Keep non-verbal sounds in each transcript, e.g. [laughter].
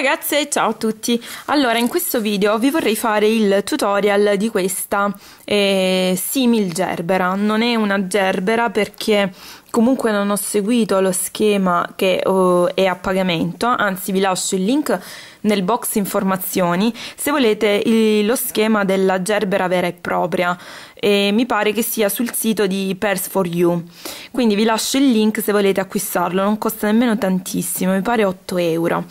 ragazze, ciao a tutti! Allora, in questo video vi vorrei fare il tutorial di questa eh, simil gerbera. Non è una gerbera perché comunque non ho seguito lo schema che oh, è a pagamento, anzi vi lascio il link nel box informazioni se volete il, lo schema della gerbera vera e propria e mi pare che sia sul sito di Pairs for You. Quindi vi lascio il link se volete acquistarlo, non costa nemmeno tantissimo, mi pare 8 euro.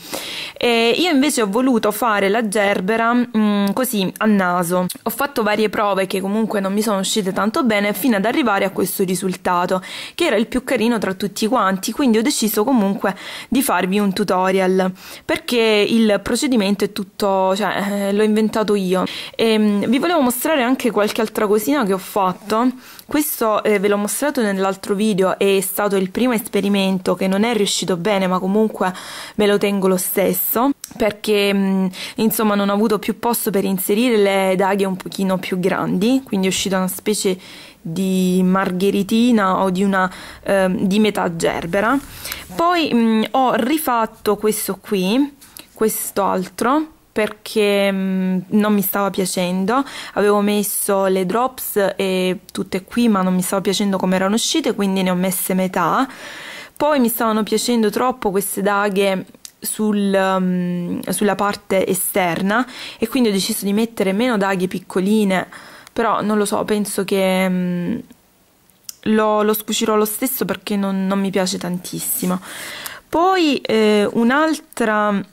E io invece ho voluto fare la gerbera mh, mm, così a naso. Ho fatto varie prove che comunque non mi sono uscite tanto bene fino ad arrivare a questo risultato, che era il più carino tra tutti quanti, quindi ho deciso comunque di farvi un tutorial perché il procedimento è tutto, cioè eh, l'ho inventato io. E, ehm, mh, vi volevo mostrare anche qualche altra cosina pannolino che ho fatto questo eh, ve l'ho mostrato nell'altro video è stato il primo esperimento che non è riuscito bene ma comunque me lo tengo lo stesso perché mm, insomma non ho avuto più posto per inserire le daghe un pochino più grandi quindi è uscita una specie di margheritina o di una eh, di metà gerbera poi mh, mm, ho rifatto questo qui quest'altro perché mh, mm, non mi stava piacendo, avevo messo le drops e tutte qui ma non mi stava piacendo come erano uscite quindi ne ho messe metà, poi mi stavano piacendo troppo queste daghe sul, um, sulla parte esterna e quindi ho deciso di mettere meno daghe piccoline, però non lo so, penso che... Um, lo, lo scucirò lo stesso perché non, non mi piace tantissimo. Poi eh, un'altra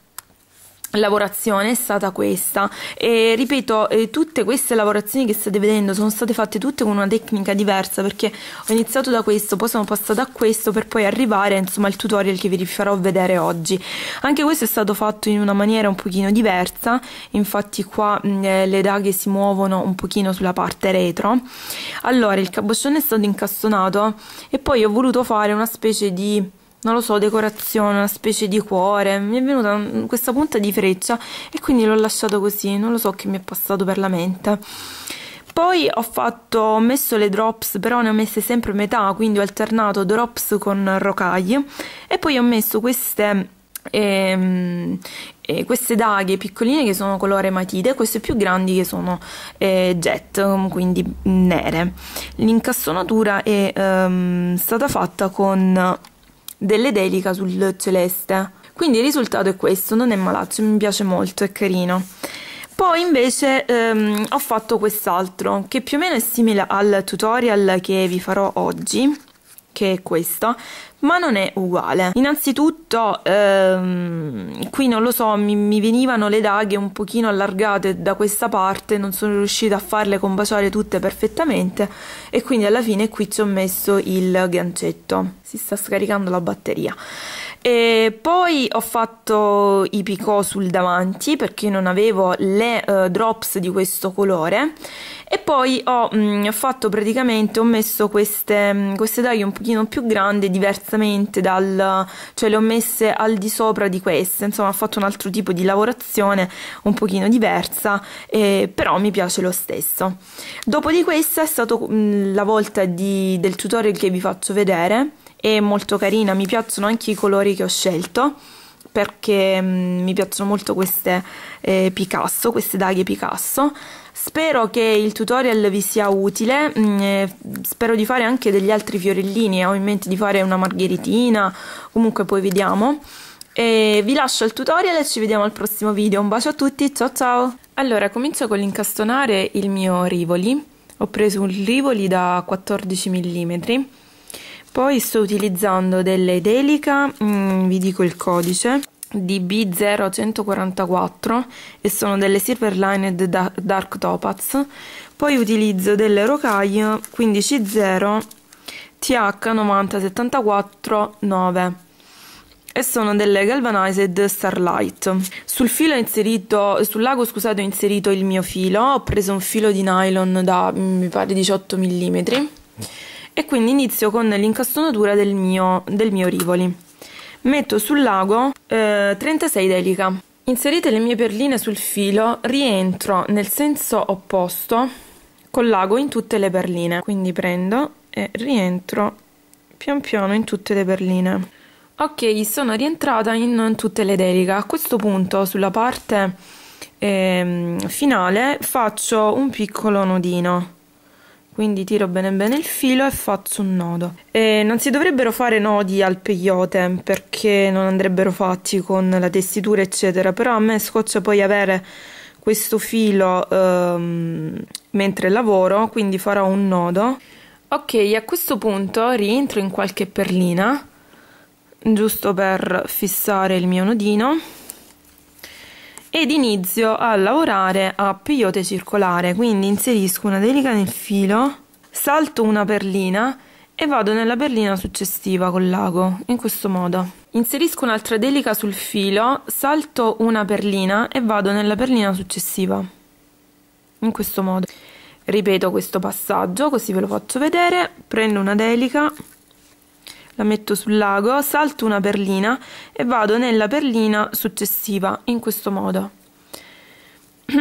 lavorazione è stata questa e ripeto eh, tutte queste lavorazioni che state vedendo sono state fatte tutte con una tecnica diversa perché ho iniziato da questo poi sono passata a questo per poi arrivare insomma al tutorial che vi farò vedere oggi anche questo è stato fatto in una maniera un pochino diversa infatti qua mh, mm, eh, le daghe si muovono un pochino sulla parte retro allora il caboscione è stato incastonato e poi ho voluto fare una specie di non lo so, decorazione, una specie di cuore, mi è venuta questa punta di freccia e quindi l'ho lasciato così, non lo so che mi è passato per la mente. Poi ho, fatto, ho messo le drops, però ne ho messe sempre metà, quindi ho alternato drops con rocaille e poi ho messo queste e, ehm, e eh, queste daghe piccoline che sono colore matite, queste più grandi che sono eh, jet, quindi nere. L'incassonatura è um, stata fatta con delle delica sul celeste. Quindi il risultato è questo, non è malaccio, mi piace molto, è carino. Poi invece ehm, ho fatto quest'altro che più o meno è simile al tutorial che vi farò oggi, che è questo, ma non è uguale. Innanzitutto, ehm, qui non lo so, mi, mi, venivano le daghe un pochino allargate da questa parte, non sono riuscita a farle combaciare tutte perfettamente e quindi alla fine qui ci ho messo il gancetto. Si sta scaricando la batteria. E poi ho fatto i picot sul davanti perché non avevo le uh, drops di questo colore e poi ho, mh, mm, fatto praticamente ho messo queste, mm, queste taglie un pochino più grandi diversamente dal cioè le ho messe al di sopra di queste insomma ho fatto un altro tipo di lavorazione un pochino diversa eh, però mi piace lo stesso dopo di questa è stata mm, la volta di, del tutorial che vi faccio vedere è molto carina, mi piacciono anche i colori che ho scelto perché mm, mi piacciono molto queste eh, Picasso, queste daghe Picasso. Spero che il tutorial vi sia utile, mm, spero di fare anche degli altri fiorellini, ho in mente di fare una margheritina, comunque poi vediamo. E vi lascio il tutorial e ci vediamo al prossimo video, un bacio a tutti, ciao ciao! Allora, comincio con l'incastonare il mio Rivoli, ho preso un Rivoli da 14 mm, poi sto utilizzando delle Delica, mm, vi dico il codice, DB0144 e sono delle Silver Lined Dark Topaz. Poi utilizzo delle Rocaille 150 TH90749 e sono delle galvanized starlight sul filo ho inserito sul lago scusate ho inserito il mio filo ho preso un filo di nylon da mm, mi pare 18 mm e quindi inizio con l'incastonatura del mio, del mio rivoli. Metto sul lago eh, 36 d'elica. Inserite le mie perline sul filo, rientro nel senso opposto col lago in tutte le perline. Quindi prendo e rientro pian piano in tutte le perline. Ok, sono rientrata in tutte le delica. A questo punto, sulla parte eh, finale, faccio un piccolo nodino quindi tiro bene bene il filo e faccio un nodo e non si dovrebbero fare nodi al peyote perché non andrebbero fatti con la tessitura eccetera però a me scoccia poi avere questo filo ehm, mentre lavoro quindi farò un nodo ok a questo punto rientro in qualche perlina giusto per fissare il mio nodino ed inizio a lavorare a piote circolare quindi inserisco una delica nel filo salto una perlina e vado nella perlina successiva con l'ago in questo modo inserisco un'altra delica sul filo salto una perlina e vado nella perlina successiva in questo modo ripeto questo passaggio così ve lo faccio vedere prendo una delica la metto sul lago, salto una perlina e vado nella perlina successiva in questo modo. [clears throat]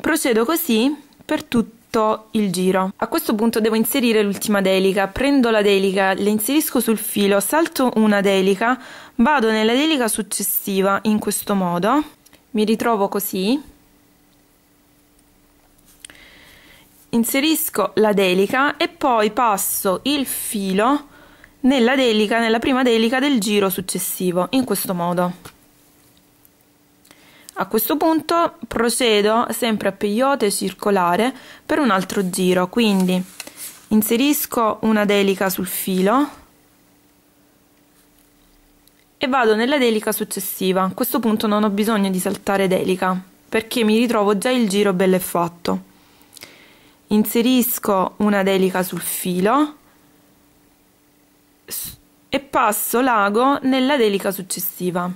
Procedo così per tutto il giro. A questo punto devo inserire l'ultima delica, prendo la delica, la inserisco sul filo, salto una delica, vado nella delica successiva in questo modo, mi ritrovo così, inserisco la delica e poi passo il filo nella delica, nella prima delica del giro successivo, in questo modo. A questo punto procedo sempre a peyote circolare per un altro giro, quindi inserisco una delica sul filo e vado nella delica successiva. A questo punto non ho bisogno di saltare delica perché mi ritrovo già il giro bello fatto. Inserisco una delica sul filo e passo l'ago nella delica successiva.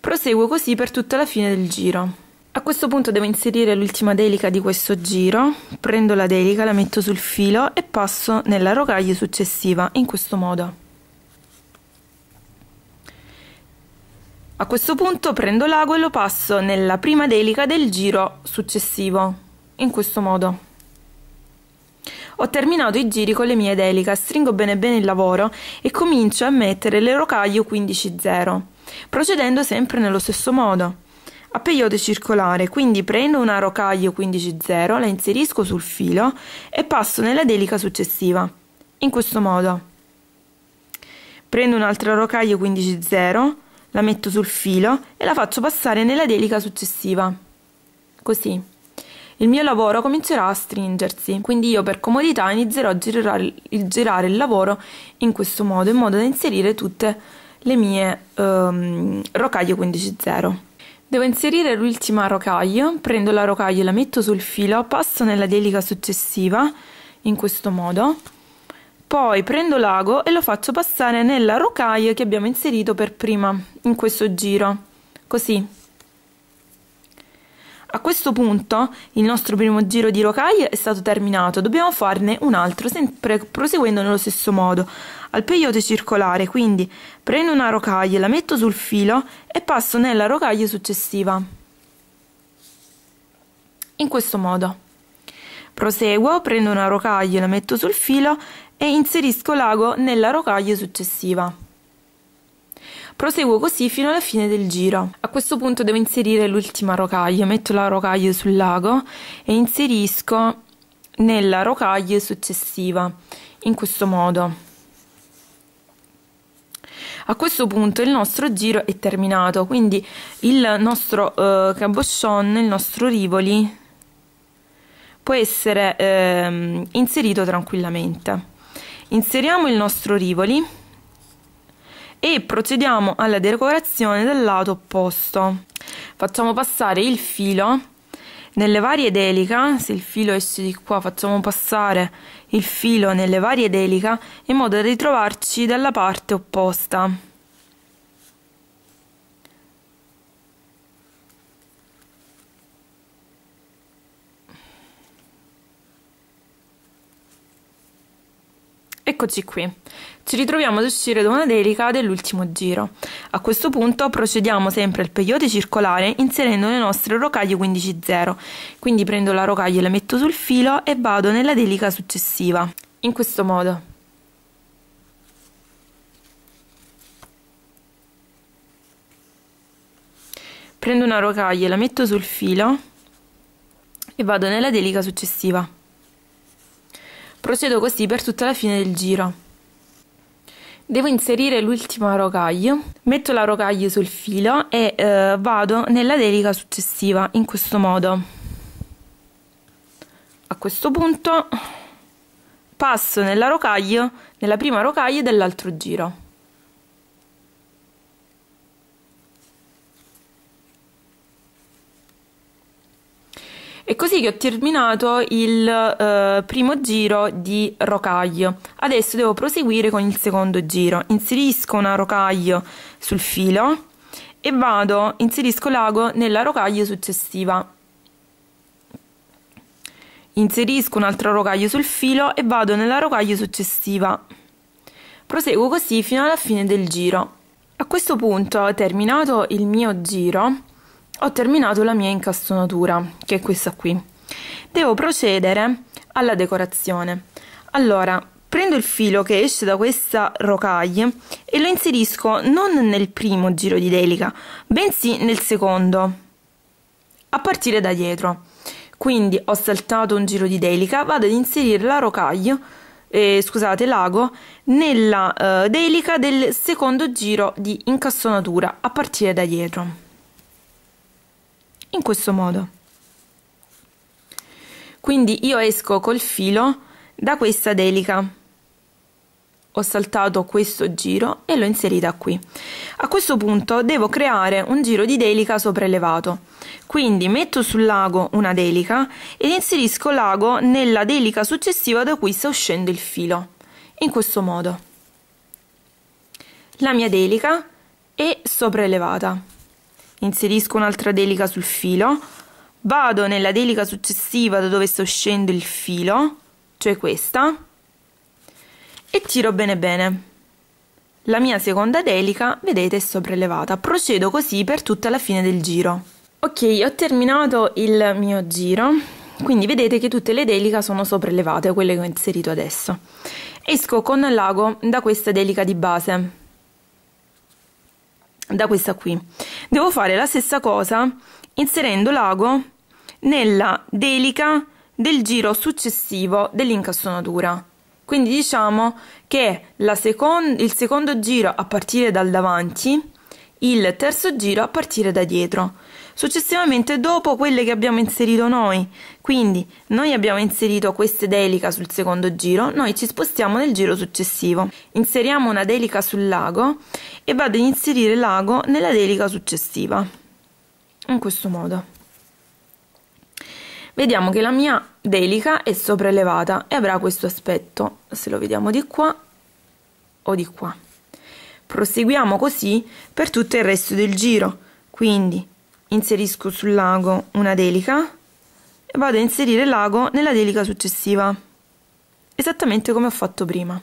Proseguo così per tutta la fine del giro. A questo punto devo inserire l'ultima delica di questo giro, prendo la delica, la metto sul filo e passo nella rocaglia successiva in questo modo. A questo punto prendo l'ago e lo passo nella prima delica del giro successivo, in questo modo. Ho terminato i giri con le mie delica, stringo bene bene il lavoro e comincio a mettere l'erocaglio 15-0, procedendo sempre nello stesso modo. A periode circolare, quindi prendo una rocaglio 15-0, la inserisco sul filo e passo nella delica successiva. In questo modo. Prendo un'altra rocaglio 15-0, la metto sul filo e la faccio passare nella delica successiva. Così. Il mio lavoro comincerà a stringersi, quindi io per comodità inizierò a girare il, girare il lavoro in questo modo, in modo da inserire tutte le mie um, rocaglio 15.0. Devo inserire l'ultima rocaglio, prendo la rocaglio, la metto sul filo, passo nella delica successiva in questo modo, poi prendo l'ago e lo faccio passare nella rocaille che abbiamo inserito per prima in questo giro, così a questo punto il nostro primo giro di rocaille è stato terminato, dobbiamo farne un altro sempre proseguendo nello stesso modo. Al peyote circolare, quindi prendo una rocaille, la metto sul filo e passo nella rocaille successiva. In questo modo. Proseguo, prendo una rocaglia, la metto sul filo e inserisco l'ago nella rocaglia successiva. Proseguo così fino alla fine del giro. A questo punto devo inserire l'ultima rocaglia, metto la rocaglia sul lago e inserisco nella rocaglia successiva, in questo modo. A questo punto il nostro giro è terminato, quindi il nostro eh, cabochon, il nostro rivoli, può essere eh, inserito tranquillamente. Inseriamo il nostro rivoli e procediamo alla decorazione del lato opposto. Facciamo passare il filo nelle varie delica, se il filo esce di qua facciamo passare il filo nelle varie delica in modo da ritrovarci dalla parte opposta. Eccoci qui. Ci ritroviamo ad uscire da una delica dell'ultimo giro. A questo punto procediamo sempre al peyote circolare inserendo le nostre rocaglie 15-0. Quindi prendo la rocaglia e la metto sul filo e vado nella delica successiva. In questo modo. Prendo una rocaglia e la metto sul filo e vado nella delica successiva. Procedo così per tutta la fine del giro. Devo inserire l'ultima rocaglio, metto la rocaglio sul filo e eh, vado nella delica successiva in questo modo. A questo punto passo nella rocaglio, nella prima rocaglio dell'altro giro. È così che ho terminato il eh, primo giro di rocaglio. Adesso devo proseguire con il secondo giro. Inserisco una rocaglio sul filo e vado, inserisco l'ago nella rocaglio successiva. Inserisco un altro rocaglio sul filo e vado nella rocaglio successiva. Proseguo così fino alla fine del giro. A questo punto, terminato il mio giro, ho terminato la mia incastonatura, che è questa qui. Devo procedere alla decorazione. Allora, prendo il filo che esce da questa rocaille e lo inserisco non nel primo giro di delica, bensì nel secondo, a partire da dietro. Quindi ho saltato un giro di delica, vado ad inserire la rocaille, eh, scusate, l'ago, nella eh, delica del secondo giro di incastonatura, a partire da dietro in questo modo. Quindi io esco col filo da questa delica. Ho saltato questo giro e l'ho inserita qui. A questo punto devo creare un giro di delica sopraelevato. Quindi metto sul lago una delica ed inserisco l'ago nella delica successiva da cui sta uscendo il filo. In questo modo. La mia delica è sopraelevata inserisco un'altra delica sul filo vado nella delica successiva da dove sto uscendo il filo cioè questa e tiro bene bene la mia seconda delica vedete è sopraelevata procedo così per tutta la fine del giro ok ho terminato il mio giro quindi vedete che tutte le delica sono sopraelevate quelle che ho inserito adesso esco con l'ago da questa delica di base da questa qui. Devo fare la stessa cosa inserendo l'ago nella delica del giro successivo dell'incastonatura. Quindi diciamo che la secon il secondo giro a partire dal davanti, il terzo giro a partire da dietro successivamente dopo quelle che abbiamo inserito noi. Quindi noi abbiamo inserito queste delica sul secondo giro, noi ci spostiamo nel giro successivo. Inseriamo una delica sul lago e vado ad inserire l'ago nella delica successiva. In questo modo. Vediamo che la mia delica è sopraelevata e avrà questo aspetto, se lo vediamo di qua o di qua. Proseguiamo così per tutto il resto del giro, quindi inserisco sul lago una delica e vado a inserire il lago nella delica successiva, esattamente come ho fatto prima.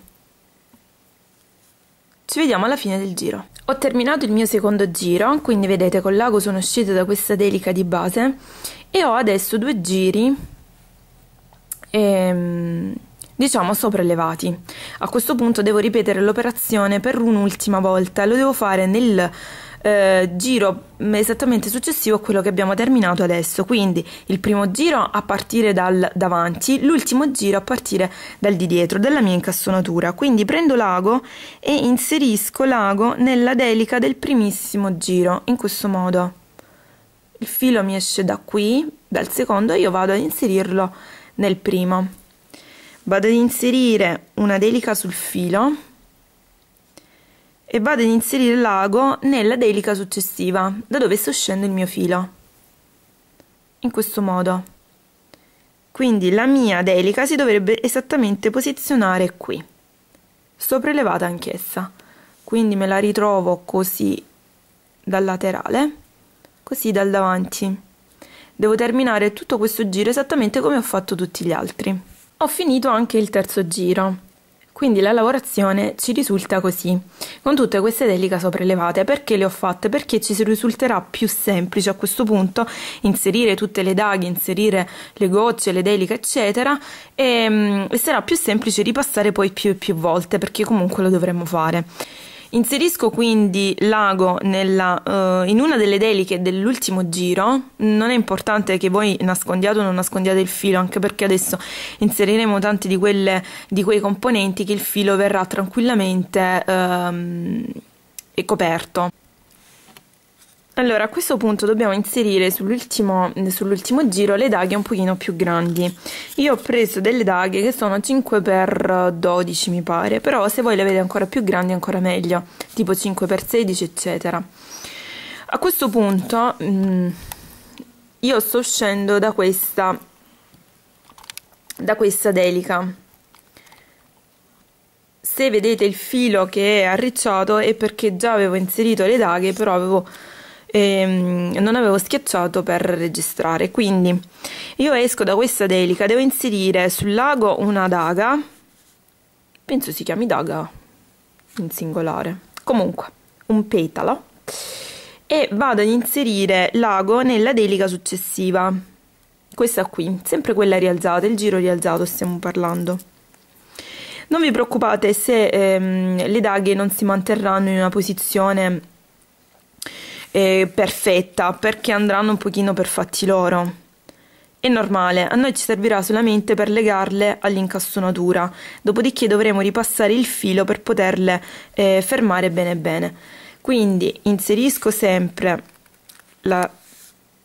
Ci vediamo alla fine del giro. Ho terminato il mio secondo giro, quindi vedete col lago sono uscito da questa delica di base e ho adesso due giri ehm, diciamo sopraelevati. A questo punto devo ripetere l'operazione per un'ultima volta, lo devo fare nel eh, giro esattamente successivo a quello che abbiamo terminato adesso, quindi il primo giro a partire dal davanti, l'ultimo giro a partire dal di dietro, della mia incassonatura. Quindi prendo l'ago e inserisco l'ago nella delica del primissimo giro, in questo modo. Il filo mi esce da qui, dal secondo, e io vado ad inserirlo nel primo. Vado ad inserire una delica sul filo e vado ad inserire l'ago nella delica successiva, da dove sto soscende il mio filo. In questo modo. Quindi la mia delica si dovrebbe esattamente posizionare qui, sopraelevata anch'essa. Quindi me la ritrovo così dal laterale, così dal davanti. Devo terminare tutto questo giro esattamente come ho fatto tutti gli altri. Ho finito anche il terzo giro. Quindi la lavorazione ci risulta così, con tutte queste deliche sopraelevate. Perché le ho fatte? Perché ci risulterà più semplice a questo punto inserire tutte le daghe, inserire le gocce, le deliche, eccetera, e, mm, e sarà più semplice ripassare poi più e più volte, perché comunque lo dovremmo fare. Inserisco quindi Lago nella, uh, in una delle deliche dell'ultimo giro, non è importante che voi nascondiate o non nascondiate il filo, anche perché adesso inseriremo tanti di, quelle, di quei componenti che il filo verrà tranquillamente uh, coperto. Allora, a questo punto dobbiamo inserire sull'ultimo, sull'ultimo giro le daghe un pochino più grandi. Io ho preso delle daghe che sono 5x12 mi pare, però se voi le avete ancora più grandi ancora meglio, tipo 5x16 eccetera. A questo punto mh, mm, io sto uscendo da questa, da questa delica se vedete il filo che è arricciato è perché già avevo inserito le daghe però avevo e ehm, non avevo schiacciato per registrare. Quindi io esco da questa delica, devo inserire sul lago una daga, penso si chiami daga in singolare, comunque un petalo e vado ad inserire l'ago nella delica successiva questa qui, sempre quella rialzata, il giro rialzato stiamo parlando. Non vi preoccupate se ehm, le daghe non si manterranno in una posizione eh, perfetta perché andranno un pochino per fatti loro. È normale, a noi ci servirà solamente per legarle all'incastonatura, dopodiché dovremo ripassare il filo per poterle eh, fermare bene bene. Quindi inserisco sempre la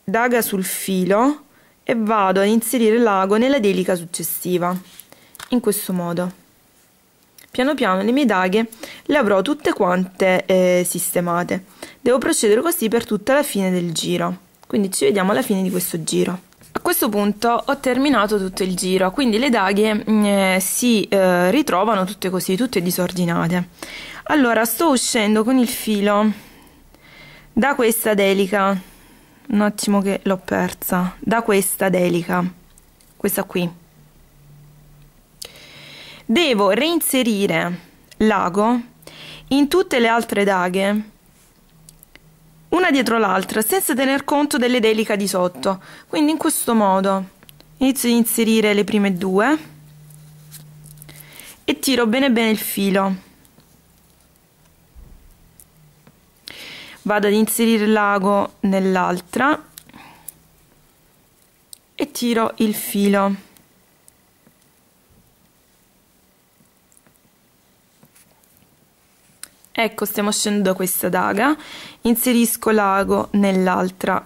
daga sul filo e vado ad inserire l'ago nella delica successiva, in questo modo. Piano piano le mie daghe le avrò tutte quante eh, sistemate. Devo procedere così per tutta la fine del giro. Quindi ci vediamo alla fine di questo giro. A questo punto ho terminato tutto il giro, quindi le daghe mm, eh, si eh, ritrovano tutte così, tutte disordinate. Allora sto uscendo con il filo da questa delica, un attimo che l'ho persa, da questa delica, questa qui Devo reinserire l'ago in tutte le altre daghe, una dietro l'altra, senza tener conto delle delica di sotto. Quindi in questo modo inizio ad inserire le prime due e tiro bene bene il filo. vado ad inserire l'ago nell'altra e tiro il filo Ecco, stiamo scendendo da questa daga, inserisco l'ago nell'altra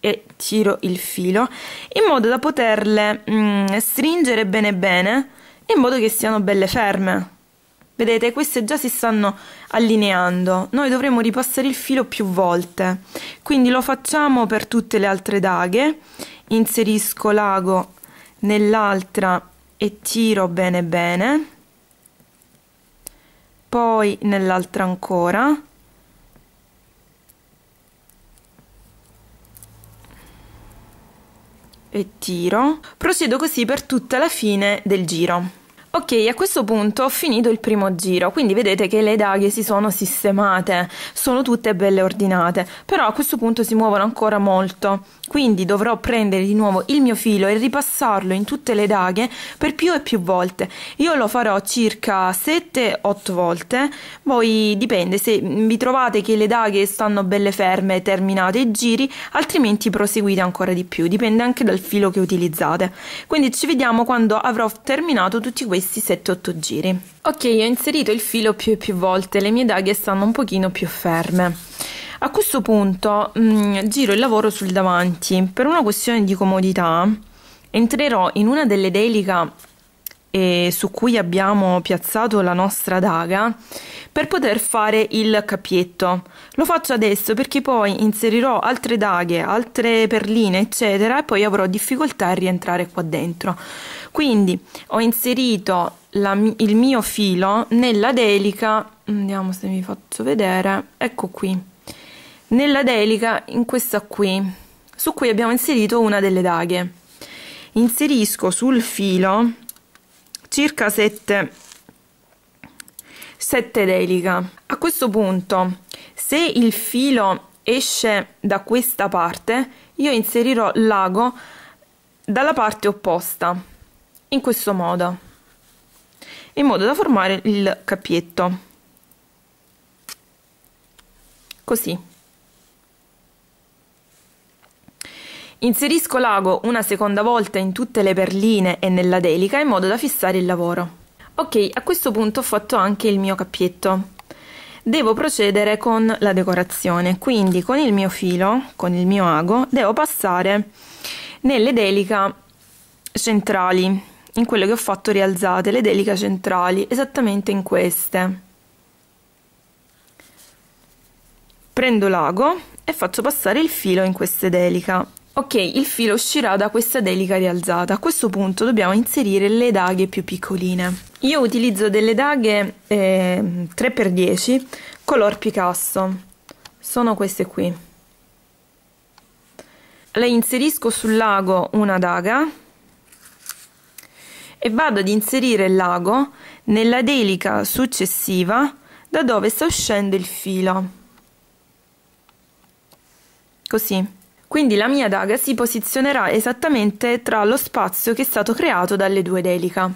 e tiro il filo in modo da poterle mm, stringere bene bene in modo che siano belle ferme. Vedete, queste già si stanno allineando. Noi dovremo ripassare il filo più volte. Quindi lo facciamo per tutte le altre daghe. Inserisco l'ago nell'altra e tiro bene bene poi nell'altra ancora e tiro procedo così per tutta la fine del giro Ok, a questo punto ho finito il primo giro, quindi vedete che le daghe si sono sistemate, sono tutte belle ordinate, però a questo punto si muovono ancora molto, quindi dovrò prendere di nuovo il mio filo e ripassarlo in tutte le daghe per più e più volte. Io lo farò circa 7-8 volte, poi dipende se vi trovate che le daghe stanno belle ferme, e terminate i giri, altrimenti proseguite ancora di più, dipende anche dal filo che utilizzate. Quindi ci vediamo quando avrò terminato tutti questi questi 7-8 giri. Ok, ho inserito il filo più e più volte, le mie daghe stanno un pochino più ferme. A questo punto mh, mm, giro il lavoro sul davanti, per una questione di comodità entrerò in una delle delica e su cui abbiamo piazzato la nostra daga per poter fare il cappietto. Lo faccio adesso perché poi inserirò altre daghe, altre perline, eccetera, e poi avrò difficoltà a rientrare qua dentro. Quindi ho inserito la, il mio filo nella delica, vediamo se vi faccio vedere, ecco qui, nella delica in questa qui, su cui abbiamo inserito una delle daghe. Inserisco sul filo circa 7 7 delica a questo punto se il filo esce da questa parte io inserirò l'ago dalla parte opposta in questo modo in modo da formare il cappietto così Inserisco l'ago una seconda volta in tutte le perline e nella delica in modo da fissare il lavoro. Ok, a questo punto ho fatto anche il mio cappietto. Devo procedere con la decorazione, quindi con il mio filo, con il mio ago, devo passare nelle delica centrali, in quelle che ho fatto rialzate, le delica centrali, esattamente in queste. Prendo l'ago e faccio passare il filo in queste delica. Ok, il filo uscirà da questa delica rialzata. A questo punto dobbiamo inserire le daghe più piccoline. Io utilizzo delle daghe eh, 3x10 color Picasso. Sono queste qui. Le inserisco sul lago una daga e vado ad inserire il lago nella delica successiva da dove sta uscendo il filo. Così. Quindi la mia daga si posizionerà esattamente tra lo spazio che è stato creato dalle due delica.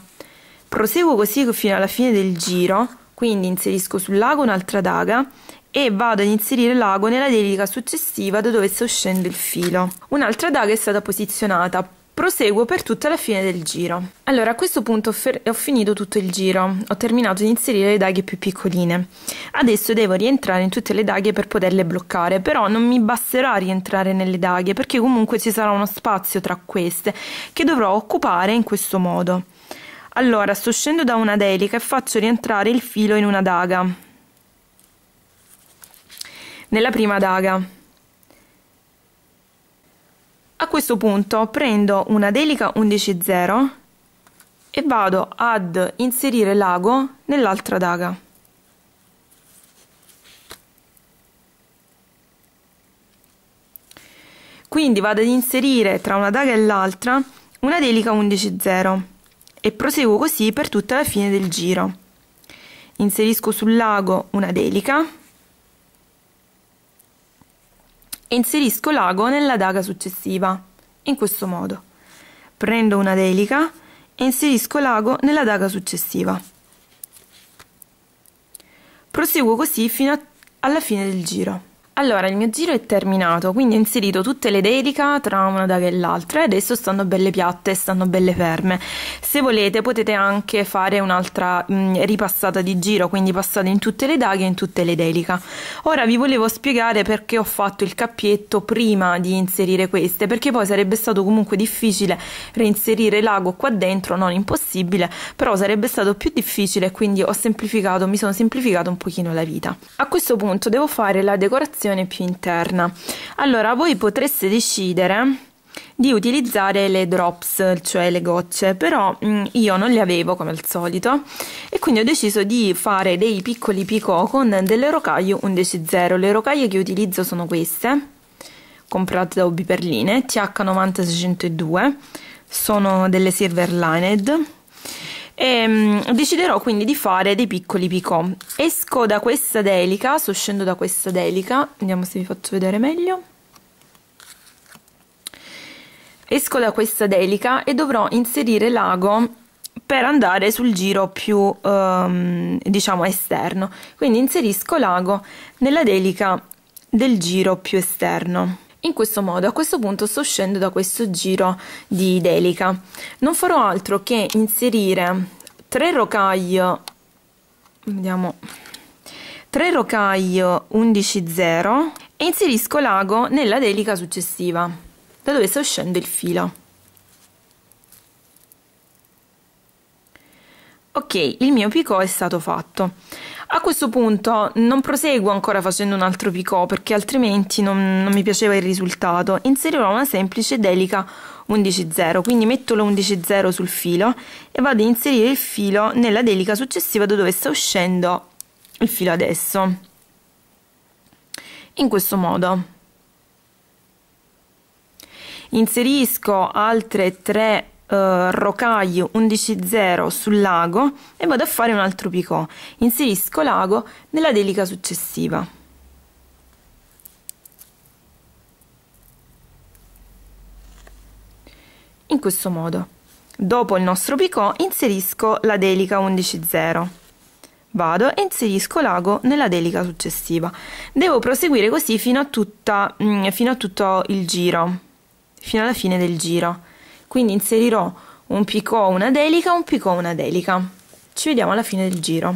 Proseguo così fino alla fine del giro, quindi inserisco sul lago un'altra daga e vado ad inserire l'ago nella delica successiva da dove sta uscendo il filo. Un'altra daga è stata posizionata proseguo per tutta la fine del giro. Allora a questo punto ho, ho finito tutto il giro, ho terminato di inserire le daghe più piccoline. Adesso devo rientrare in tutte le daghe per poterle bloccare, però non mi basterà rientrare nelle daghe perché comunque ci sarà uno spazio tra queste che dovrò occupare in questo modo. Allora sto uscendo da una delica e faccio rientrare il filo in una daga. Nella prima daga a questo punto prendo una delica 11.0 e vado ad inserire l'ago nell'altra daga. Quindi vado ad inserire tra una daga e l'altra una delica 11.0 e proseguo così per tutta la fine del giro. Inserisco sul lago una delica e inserisco l'ago nella daga successiva, in questo modo. Prendo una delica e inserisco l'ago nella daga successiva. Proseguo così fino alla fine del giro. Allora, il mio giro è terminato, quindi ho inserito tutte le dedica tra una daga e l'altra e adesso stanno belle piatte, stanno belle ferme. Se volete potete anche fare un'altra mh, ripassata di giro, quindi passate in tutte le daghe e in tutte le dedica. Ora vi volevo spiegare perché ho fatto il cappietto prima di inserire queste, perché poi sarebbe stato comunque difficile reinserire l'ago qua dentro, non impossibile, però sarebbe stato più difficile, quindi ho semplificato, mi sono semplificato un pochino la vita. A questo punto devo fare la decorazione un'applicazione più interna. Allora, voi potreste decidere di utilizzare le drops, cioè le gocce, però mh, mm, io non le avevo come al solito e quindi ho deciso di fare dei piccoli picò con delle rocaie 11.0. Le rocaie che utilizzo sono queste, comprate da Hobby Perline, TH90602, sono delle Silver Lined e, ehm, deciderò quindi di fare dei piccoli picò. Esco da questa delica, soscendo da questa delica, vediamo se vi faccio vedere meglio. Esco da questa delica e dovrò inserire l'ago per andare sul giro più ehm, diciamo esterno quindi inserisco l'ago nella delica del giro più esterno in questo modo a questo punto sto uscendo da questo giro di delica. Non farò altro che inserire tre rocaglio, vediamo, 3 rocaglio 11 0 e inserisco l'ago nella delica successiva, da dove sta uscendo il filo. Ok, il mio picò è stato fatto. A questo punto non proseguo ancora facendo un altro picot perché altrimenti non, non mi piaceva il risultato. Inserirò una semplice delica 11.0, quindi metto l'11.0 sul filo e vado ad inserire il filo nella delica successiva da dove sta uscendo il filo adesso. In questo modo. Inserisco altre tre eh, rocaglio 11.0 sul lago e vado a fare un altro picot. Inserisco lago nella delica successiva. In questo modo. Dopo il nostro picot inserisco la delica 11.0. Vado e inserisco l'ago nella delica successiva. Devo proseguire così fino a, tutta, mm, fino a tutto il giro, fino alla fine del giro quindi inserirò un picot, una delica, un picot, una delica. Ci vediamo alla fine del giro.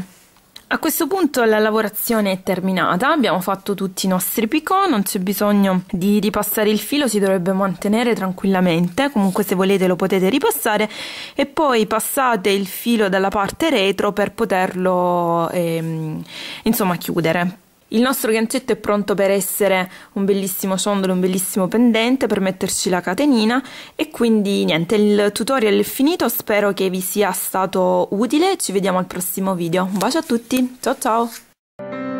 A questo punto la lavorazione è terminata, abbiamo fatto tutti i nostri picot, non c'è bisogno di ripassare il filo, si dovrebbe mantenere tranquillamente, comunque se volete lo potete ripassare e poi passate il filo dalla parte retro per poterlo ehm, insomma chiudere. Il nostro gancetto è pronto per essere un bellissimo ciondolo, un bellissimo pendente per metterci la catenina e quindi niente, il tutorial è finito, spero che vi sia stato utile, ci vediamo al prossimo video. Un bacio a tutti, ciao ciao!